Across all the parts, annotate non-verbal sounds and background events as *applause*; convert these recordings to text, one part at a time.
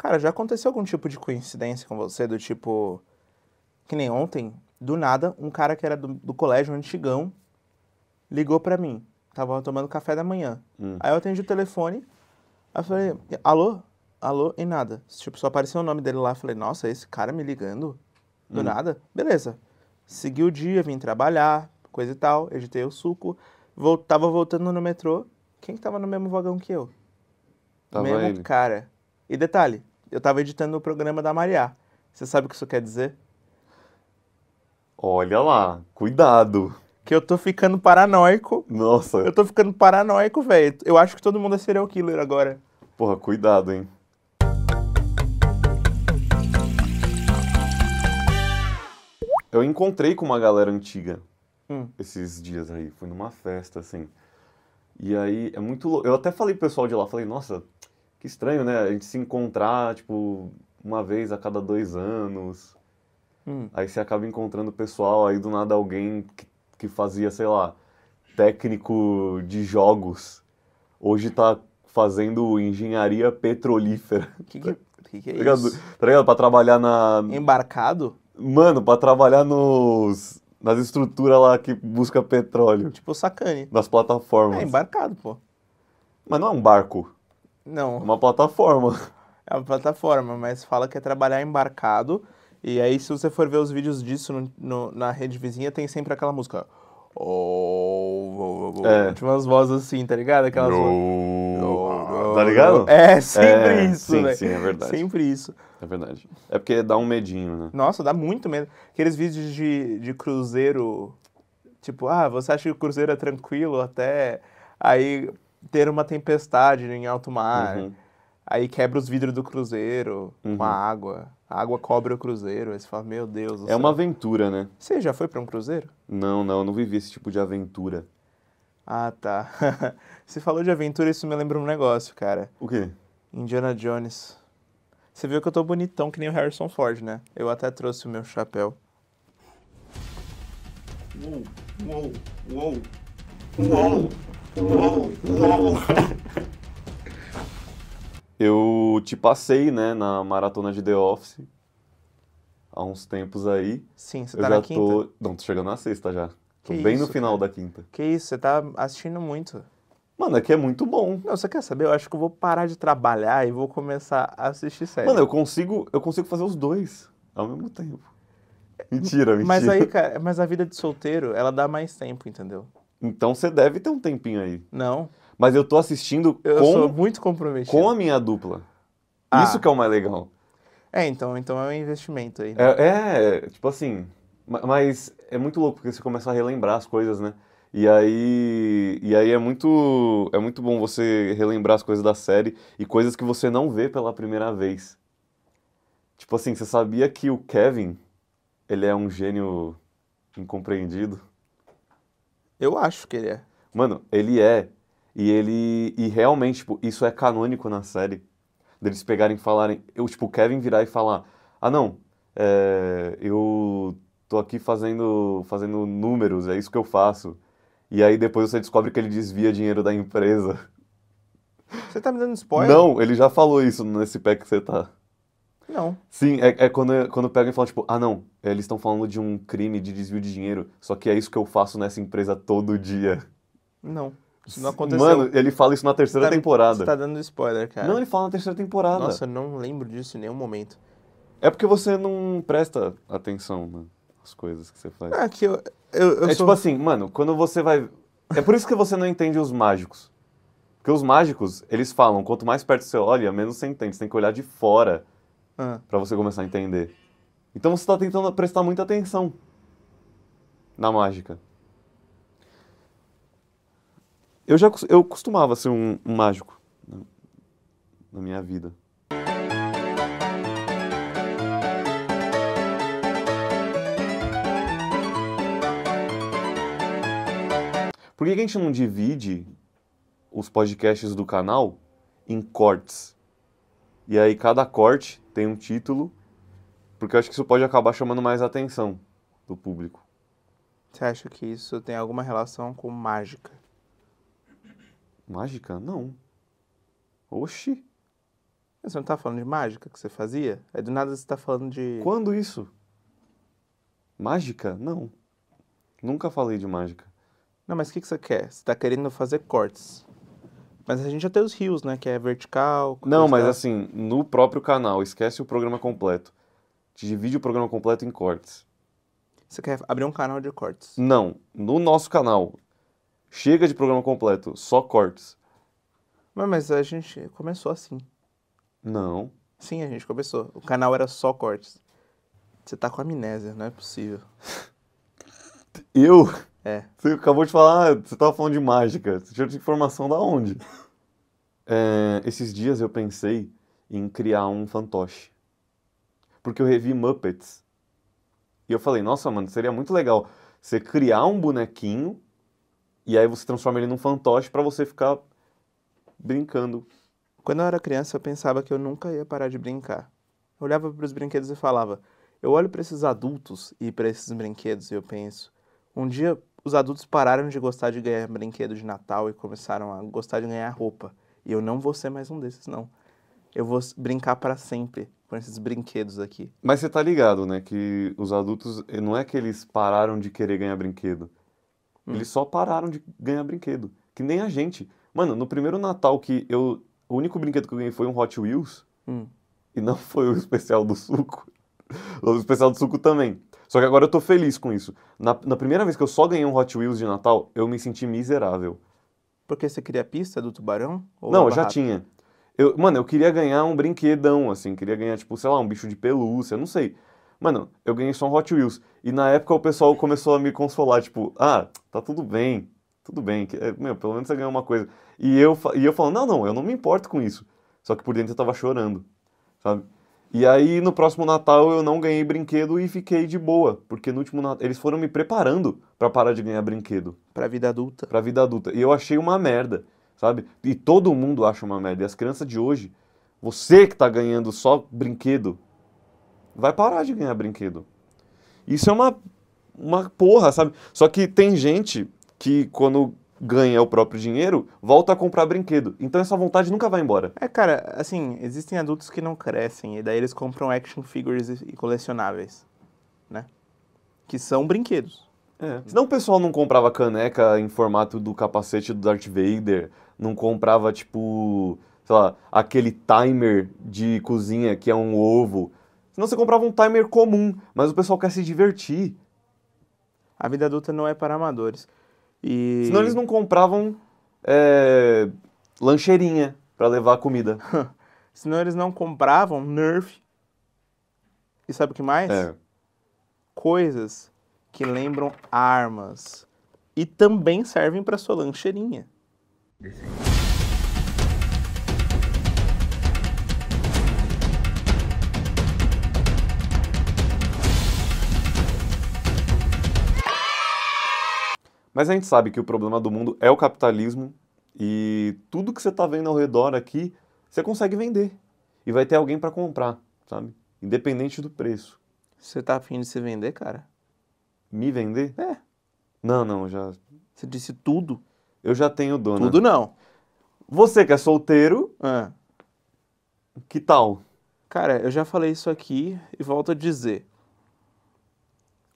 Cara, já aconteceu algum tipo de coincidência com você, do tipo. Que nem ontem, do nada, um cara que era do, do colégio um antigão ligou para mim. Tava tomando café da manhã. Hum. Aí eu atendi o telefone. Aí eu falei, alô? Alô? E nada. Tipo, só apareceu o nome dele lá. Falei, nossa, esse cara me ligando? Do hum. nada? Beleza. Segui o dia, vim trabalhar, coisa e tal. Editei o suco. Volt, tava voltando no metrô. Quem que tava no mesmo vagão que eu? Tava mesmo ele. cara. E detalhe, eu estava editando o programa da Mariá. Você sabe o que isso quer dizer? Olha lá, cuidado. Que eu tô ficando paranoico. Nossa. Eu tô ficando paranoico, velho. Eu acho que todo mundo é serial killer agora. Porra, cuidado, hein? Eu encontrei com uma galera antiga hum. esses dias aí. Fui numa festa, assim. E aí, é muito louco. Eu até falei pro pessoal de lá, falei, nossa, que estranho, né? A gente se encontrar, tipo, uma vez a cada dois anos. Hum. Aí você acaba encontrando o pessoal, aí do nada alguém que, que fazia, sei lá, técnico de jogos. Hoje tá fazendo engenharia petrolífera. Que que, que, que é *laughs* tá isso? Tá ligado? Pra trabalhar na... Embarcado? Mano, pra trabalhar nos... Nas estruturas lá que busca petróleo. Tipo sacane. Nas plataformas. É, embarcado, pô. Mas não é um barco. Não. É uma plataforma. É uma plataforma, mas fala que é trabalhar embarcado. E aí, se você for ver os vídeos disso no, no, na rede vizinha, tem sempre aquela música. Oh, oh, oh, oh, oh. é. Tinha tipo, umas vozes assim, tá ligado? Aquelas. oh. oh tá ligado? É, é sempre é, isso, sim, né? Sim, é verdade. Sempre isso. É verdade. É porque dá um medinho, né? Nossa, dá muito medo. Aqueles vídeos de, de cruzeiro. Tipo, ah, você acha que o cruzeiro é tranquilo até. Aí ter uma tempestade em alto mar. Uhum. Aí quebra os vidros do cruzeiro uhum. com a uhum. água. A água cobre o cruzeiro. Aí você fala, meu Deus. É céu. uma aventura, né? Você já foi para um cruzeiro? Não, não, eu não vivi esse tipo de aventura. Ah, tá. *laughs* você falou de aventura, isso me lembra um negócio, cara. O quê? Indiana Jones. Você viu que eu tô bonitão que nem o Harrison Ford, né? Eu até trouxe o meu chapéu. Uou, uou, uou, uou. *laughs* Eu te passei, né, na maratona de The Office. Há uns tempos aí. Sim, você eu tá já na quinta? Tô... Não, tô chegando na sexta já. Que tô bem no final cara? da quinta. Que isso, você tá assistindo muito. Mano, é que é muito bom. Não, você quer saber? Eu acho que eu vou parar de trabalhar e vou começar a assistir série. Mano, eu consigo, eu consigo fazer os dois ao mesmo tempo. Mentira, mentira. Mas aí, cara, mas a vida de solteiro, ela dá mais tempo, entendeu? Então você deve ter um tempinho aí. Não. Mas eu tô assistindo eu com, sou muito comprometido. com a minha dupla. Ah. Isso que é o mais legal. É, então, então é um investimento aí. Né? É, é, tipo assim. Mas é muito louco, porque você começa a relembrar as coisas, né? E aí, e aí é muito é muito bom você relembrar as coisas da série e coisas que você não vê pela primeira vez. Tipo assim, você sabia que o Kevin, ele é um gênio incompreendido? Eu acho que ele é. Mano, ele é. E ele. E realmente, tipo, isso é canônico na série. Deles pegarem e falarem. Eu, tipo, o Kevin virar e falar: Ah, não, é, eu tô aqui fazendo, fazendo números, é isso que eu faço. E aí depois você descobre que ele desvia dinheiro da empresa. Você tá me dando spoiler? Não, ele já falou isso nesse pack que você tá. Não. Sim, é, é quando, quando pegam e falam, tipo, ah, não, eles estão falando de um crime de desvio de dinheiro, só que é isso que eu faço nessa empresa todo dia. Não. Isso não aconteceu. Mano, ele fala isso na terceira tá, temporada. Você tá dando spoiler, cara. Não, ele fala na terceira temporada. Nossa, eu não lembro disso em nenhum momento. É porque você não presta atenção nas coisas que você faz. Ah, que eu, eu, eu é sou... tipo assim, mano, quando você vai. É por isso que você não entende os mágicos. Porque os mágicos, eles falam, quanto mais perto você olha, menos você entende. Você tem que olhar de fora ah. para você começar a entender. Então você está tentando prestar muita atenção na mágica. Eu já eu costumava ser um, um mágico né, na minha vida. Por que a gente não divide os podcasts do canal em cortes? E aí cada corte tem um título, porque eu acho que isso pode acabar chamando mais atenção do público. Você acha que isso tem alguma relação com mágica? Mágica? Não. Oxi. Você não tá falando de mágica que você fazia? Aí do nada você tá falando de. Quando isso? Mágica? Não. Nunca falei de mágica. Não, mas o que, que você quer? Você tá querendo fazer cortes. Mas a gente já tem os rios, né? Que é vertical. Não, mas assim, no próprio canal, esquece o programa completo. Te divide o programa completo em cortes. Você quer abrir um canal de cortes? Não, no nosso canal. Chega de programa completo, só cortes. Mas, mas a gente começou assim. Não. Sim, a gente começou. O canal era só cortes. Você tá com amnésia, não é possível. *laughs* Eu? É. Você acabou de falar, ah, você estava falando de mágica. Você tinha de informação da onde? é, esses dias eu pensei em criar um fantoche. Porque eu revi Muppets. E eu falei, nossa, mano, seria muito legal você criar um bonequinho e aí você transforma ele num fantoche para você ficar brincando. Quando eu era criança, eu pensava que eu nunca ia parar de brincar. Eu olhava para os brinquedos e falava, eu olho para esses adultos e para esses brinquedos e eu penso, um dia os adultos pararam de gostar de ganhar brinquedo de Natal e começaram a gostar de ganhar roupa. E eu não vou ser mais um desses, não. Eu vou brincar para sempre com esses brinquedos aqui. Mas você tá ligado, né? Que os adultos, eh, não é que eles pararam de querer ganhar brinquedo. Hum. Eles só pararam de ganhar brinquedo. Que nem a gente. Mano, no primeiro Natal que eu. O único brinquedo que eu ganhei foi um Hot Wheels. Hum. E não foi o especial do suco. *laughs* O especial do suco também. Só que agora eu tô feliz com isso. Na, na primeira vez que eu só ganhei um Hot Wheels de Natal, eu me senti miserável. Porque você queria a pista do tubarão? Não, eu já tinha. Eu, mano, eu queria ganhar um brinquedão, assim, queria ganhar, tipo, sei lá, um bicho de pelúcia, não sei. Mano, eu ganhei só um Hot Wheels. E na época o pessoal começou a me consolar, tipo, ah, tá tudo bem, tudo bem, eh, meu, pelo menos você ganhou uma coisa. E eu, e eu falo, não, não, eu não me importo com isso. Só que por dentro eu tava chorando, sabe? E aí no próximo Natal eu não ganhei brinquedo e fiquei de boa, porque no último Natal eles foram me preparando para parar de ganhar brinquedo. Para vida adulta. Para vida adulta. E eu achei uma merda, sabe? E todo mundo acha uma merda. E as crianças de hoje, você que tá ganhando só brinquedo, vai parar de ganhar brinquedo. Isso é uma uma porra, sabe? Só que tem gente que quando ganha o próprio dinheiro, volta a comprar brinquedo. Então essa vontade nunca vai embora. É, cara, assim, existem adultos que não crescem e daí eles compram action figures e colecionáveis, né? Que são brinquedos. É. Senão o pessoal não comprava caneca em formato do capacete do Darth Vader, não comprava, tipo, sei lá, aquele timer de cozinha que é um ovo. Senão você comprava um timer comum, mas o pessoal quer se divertir. A vida adulta não é para amadores. E... Senão eles não compravam é, lancheirinha para levar comida. *laughs* Senão eles não compravam Nerf. E sabe o que mais? É. Coisas que lembram armas e também servem para sua lancheirinha. Perfeito. Mas a gente sabe que o problema do mundo é o capitalismo e tudo que você está vendo ao redor aqui você consegue vender e vai ter alguém para comprar, sabe? Independente do preço. Você tá afim de se vender, cara? Me vender? É. Não, não, já. Você disse tudo? Eu já tenho dono. Tudo não. Você que é solteiro. É. Que tal? Cara, eu já falei isso aqui e volto a dizer.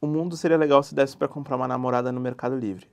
O mundo seria legal se desse para comprar uma namorada no Mercado Livre.